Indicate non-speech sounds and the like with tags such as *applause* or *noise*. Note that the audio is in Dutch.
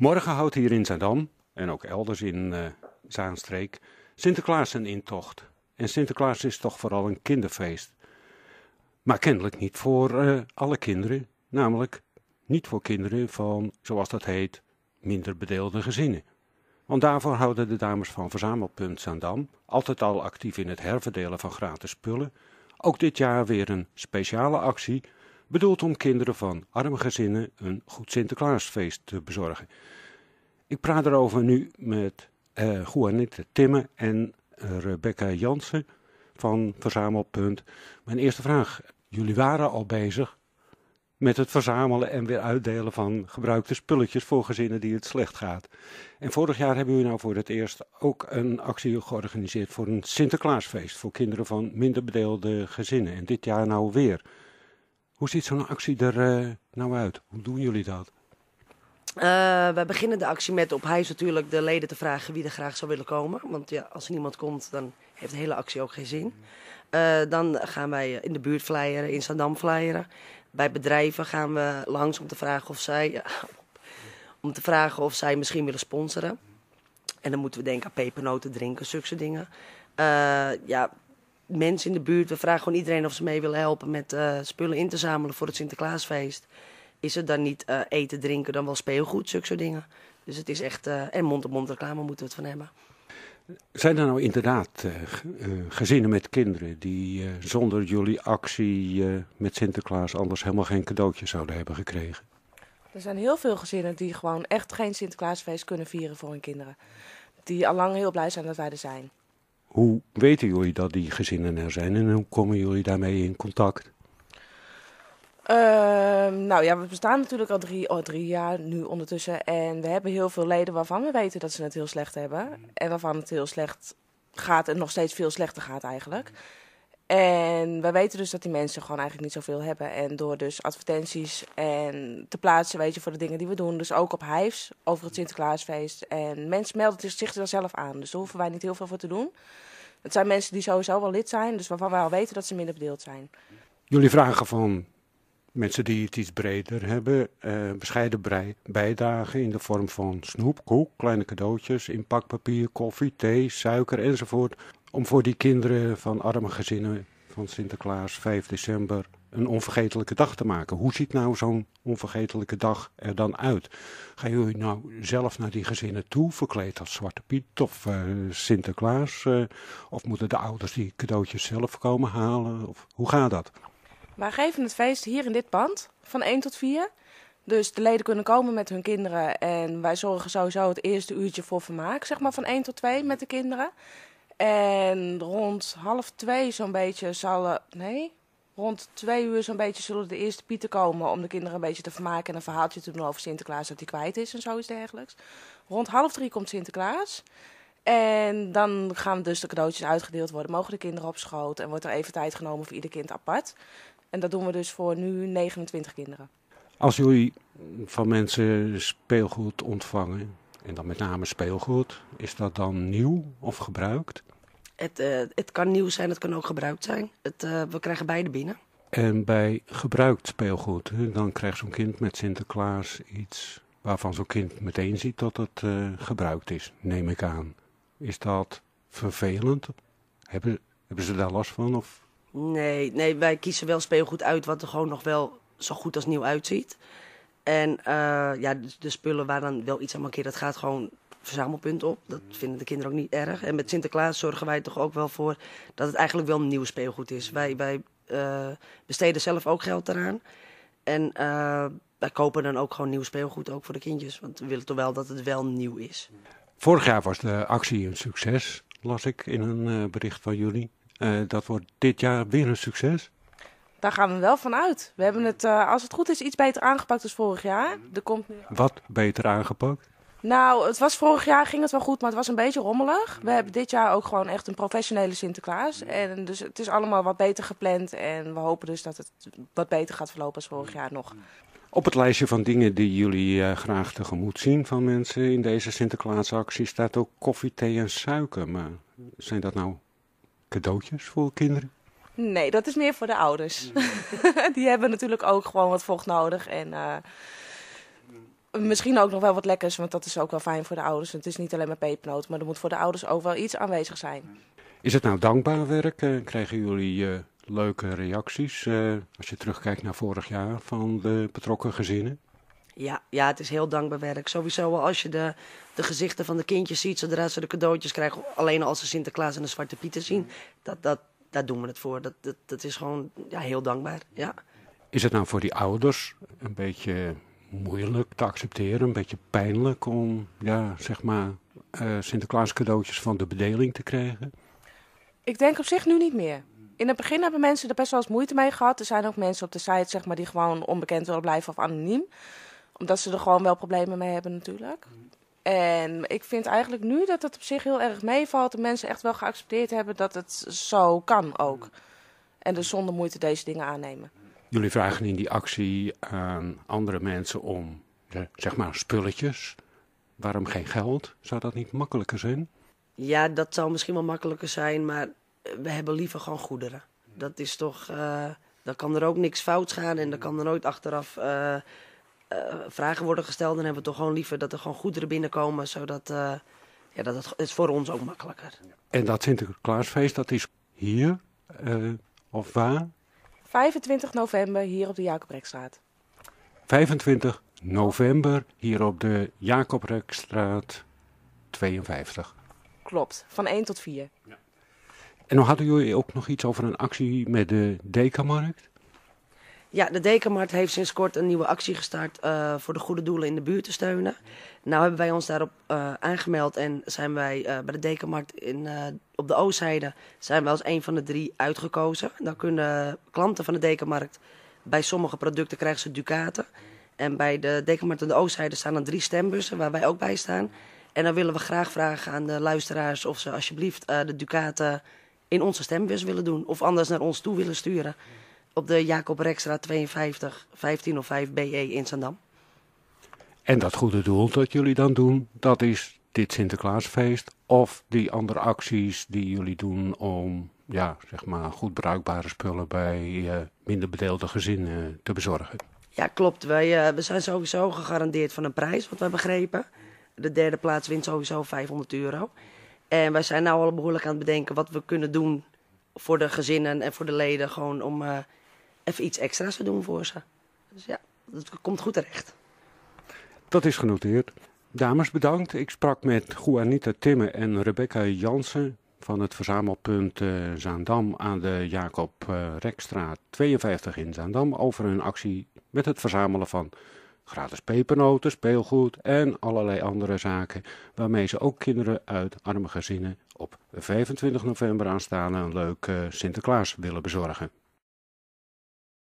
Morgen houdt hier in Zaandam en ook elders in eh, Zaanstreek Sinterklaas een intocht. En Sinterklaas is toch vooral een kinderfeest. Maar kennelijk niet voor eh, alle kinderen, namelijk niet voor kinderen van, zoals dat heet, minder bedeelde gezinnen. Want daarvoor houden de dames van Verzamelpunt Zaandam, altijd al actief in het herverdelen van gratis spullen, ook dit jaar weer een speciale actie bedoeld om kinderen van arme gezinnen een goed Sinterklaasfeest te bezorgen. Ik praat erover nu met eh, uh, Timme en eh, Rebecca Jansen van Verzamelpunt. Mijn eerste vraag. Jullie waren al bezig met het verzamelen en weer uitdelen van gebruikte spulletjes voor gezinnen die het slecht gaat. En vorig jaar hebben jullie nou voor het eerst ook een actie georganiseerd voor een Sinterklaasfeest voor kinderen van minder bedeelde gezinnen. En dit jaar nou weer. Hoe ziet zo'n actie er eh, nou uit? Hoe doen jullie dat? Uh, wij beginnen de actie met op huis natuurlijk de leden te vragen wie er graag zou willen komen. Want ja, als er niemand komt, dan heeft de hele actie ook geen zin. Eh, dan gaan wij in de buurt flyeren, in Saddam flyeren. Bij bedrijven gaan we langs om te vragen of zij, *laughs* om te vragen of zij misschien willen sponsoren. En dan moeten we denken aan pepernoten, drinken, zulke dingen. ja, mensen in de buurt. We vragen gewoon iedereen of ze mee willen helpen met eh, spullen in te zamelen voor het Sinterklaasfeest. Is het dan niet eh, eten, drinken, dan wel speelgoed, zulke soort dingen. Dus het is echt, uh, en mond-op-mond reclame moeten we het van hebben. Zijn er nou inderdaad gezinnen met kinderen die zonder jullie actie met Sinterklaas anders helemaal geen cadeautje zouden hebben gekregen? Er zijn heel veel gezinnen die gewoon echt geen Sinterklaasfeest kunnen vieren voor hun kinderen. Die al lang heel blij zijn dat wij er zijn. Hoe weten jullie dat die gezinnen er zijn en hoe komen jullie daarmee in contact? Ehm, nou ja, we bestaan natuurlijk al drie, al oh, drie jaar nu ondertussen. En we hebben heel veel leden waarvan we weten dat ze het heel slecht hebben. En waarvan het heel slecht gaat en nog steeds veel slechter gaat eigenlijk. En wij weten dus dat die mensen gewoon eigenlijk niet zoveel hebben. En door dus advertenties en te plaatsen, weet je, voor de dingen die we doen. Dus ook op Hives, over het Sinterklaasfeest. En mensen melden zich er zelf aan. Dus daar hoeven wij niet heel veel voor te doen. Het zijn mensen die sowieso wel lid zijn, dus waarvan wij al weten dat ze minder bedeeld zijn. Jullie vragen van mensen die het iets breder hebben, uh, bescheiden bijdragen in de vorm van snoep, koek, kleine cadeautjes, inpakpapier, koffie, thee, suiker enzovoort om voor die kinderen van arme gezinnen van Sinterklaas 5 december een onvergetelijke dag te maken. Hoe ziet nou zo'n onvergetelijke dag er dan uit? Ga je nou zelf naar die gezinnen toe, verkleed als Zwarte Piet of eh, Sinterklaas? Eh, of moeten de ouders die cadeautjes zelf komen halen? Of, hoe gaat dat? Wij geven het feest hier in dit pand van 1 tot 4. Dus de leden kunnen komen met hun kinderen en wij zorgen sowieso het eerste uurtje voor vermaak, zeg maar van 1 tot 2 met de kinderen. En rond half twee zo'n beetje zullen... Nee, rond twee uur zo'n beetje zullen de eerste pieten komen... om de kinderen een beetje te vermaken en een verhaaltje te doen over Sinterklaas... dat hij kwijt is en is dergelijks. Rond half drie komt Sinterklaas... En dan gaan dus de cadeautjes uitgedeeld worden. Mogen de kinderen op schoot en wordt er even tijd genomen voor ieder kind apart. En dat doen we dus voor nu 29 kinderen. Als jullie van mensen speelgoed ontvangen, en dan met name speelgoed, is dat dan nieuw of gebruikt? Het, eh, het kan nieuw zijn, het kan ook gebruikt zijn. Het, eh, we krijgen beide binnen. En bij gebruikt speelgoed, dan krijgt zo'n kind met Sinterklaas iets waarvan zo'n kind meteen ziet dat het eh, gebruikt is, neem ik aan. Is dat vervelend? Hebben, hebben ze daar last van? Of? Nee, nee, wij kiezen wel speelgoed uit wat er gewoon nog wel zo goed als nieuw uitziet. En ja, de, spullen waar dan wel iets aan keer, dat gaat gewoon verzamelpunt op. Dat vinden de kinderen ook niet erg. En met Sinterklaas zorgen wij toch ook wel voor dat het eigenlijk wel een nieuw speelgoed is. Wij, wij uh, besteden zelf ook geld eraan. En eh, wij kopen dan ook gewoon nieuw speelgoed, ook voor de kindjes. Want we willen toch wel dat het wel nieuw is. Vorig jaar was de actie een succes, las ik in een eh, bericht van jullie. dat wordt dit jaar weer een succes? Daar gaan we wel van uit. We hebben het, als het goed is, iets beter aangepakt dan vorig jaar. Er komt Wat beter aangepakt? Nou, het was vorig jaar ging het wel goed, maar het was een beetje rommelig. We mhm. hebben dit jaar ook gewoon echt een professionele Sinterklaas. Mhm. En dus het is allemaal wat beter gepland. En we hopen dus dat het wat beter gaat verlopen als vorig jaar nog. Mhm. Op het lijstje van dingen die jullie eh, graag tegemoet zien van mensen in deze Sinterklaasactie staat ook koffie, thee en suiker. Maar zijn dat nou cadeautjes voor kinderen? Nee, dat is meer voor de ouders. *laughs* die hebben natuurlijk ook gewoon wat vocht nodig. En eh, Misschien ook nog wel wat lekkers, want dat is ook wel fijn voor de ouders. Het is niet alleen maar pepernoot, maar er moet voor de ouders ook wel iets aanwezig zijn. Is het nou dankbaar werk? Eh, krijgen jullie eh, leuke reacties eh, als je terugkijkt naar vorig jaar van de betrokken gezinnen? Ja, ja, het is heel dankbaar werk. Sowieso als je de, de gezichten van de kindjes ziet zodra ze de cadeautjes krijgen. Alleen als ze Sinterklaas en de Zwarte Pieten zien. Dat, dat, daar doen we het voor. Dat, dat, dat is gewoon ja, heel dankbaar. Ja. Is het nou voor die ouders een beetje moeilijk te accepteren, een beetje pijnlijk om ja, zeg maar, uh, Sinterklaas cadeautjes van de bedeling te krijgen? Ik denk op zich nu niet meer. In het begin hebben mensen er best wel eens moeite mee gehad. Er zijn ook mensen op de site zeg maar, die gewoon onbekend willen blijven of anoniem. Omdat ze er gewoon wel problemen mee hebben natuurlijk. En ik vind eigenlijk nu dat het op zich heel erg meevalt. en mensen echt wel geaccepteerd hebben dat het zo kan ook. En dus zonder moeite deze dingen aannemen. Jullie vragen in die actie aan andere mensen om, eh, zeg maar, spulletjes. Waarom geen geld? Zou dat niet makkelijker zijn? Ja, dat zou misschien wel makkelijker zijn, maar we hebben liever gewoon goederen. Dat is toch, eh, dan kan er ook niks fout gaan en dan kan er nooit achteraf eh, vragen worden gesteld. Dan hebben we toch gewoon liever dat er gewoon goederen binnenkomen, zodat ja, dat het, is voor ons ook makkelijker. En dat Sinterklaasfeest, dat is hier of waar? 25 november hier op de Jacobrechtstraat. 25 november hier op de Jacobrechtstraat 52. Klopt, van 1 tot 4. Ja. En dan hadden jullie ook nog iets over een actie met de Dekamarkt? Ja, de Dekenmarkt heeft sinds kort een nieuwe actie gestart eh, voor de goede doelen in de buurt te steunen. Nou hebben wij ons daarop eh, aangemeld en zijn wij eh, bij de Dekenmarkt in, op de oostzijde zijn wij als een van de drie uitgekozen. Dan kunnen klanten van de Dekenmarkt bij sommige producten krijgen ze ducaten. En bij de Dekenmarkt aan de oostzijde staan dan drie stembussen waar wij ook bij staan. En dan willen we graag vragen aan de luisteraars of ze alsjeblieft de ducaten in onze stembus willen doen of anders naar ons toe willen sturen op de Jacob Rekstra 52, 1505 BE in Zandam. En dat goede doel dat jullie dan doen, dat is dit Sinterklaasfeest of die andere acties die jullie doen om ja, zeg maar goed bruikbare spullen bij eh, minder bedeelde gezinnen te bezorgen. Ja, klopt. Wij, eh, we zijn sowieso gegarandeerd van een prijs, wat wij begrepen. De derde plaats wint sowieso 500 euro. En wij zijn nu al behoorlijk aan het bedenken wat we kunnen doen voor de gezinnen en voor de leden. Gewoon om eh, even iets extra's te doen voor ze. Dus ja, dat komt goed terecht. Dat is genoteerd. Dames, bedankt. Ik sprak met Juanita Timme en Rebecca Jansen van het verzamelpunt eh, Zaandam aan de Jacob uh, eh, Rekstraat 52 in Zaandam over hun actie met het verzamelen van gratis pepernoten, speelgoed en allerlei andere zaken waarmee ze ook kinderen uit arme gezinnen op 25 november aanstaande een leuk Sinterklaas willen bezorgen.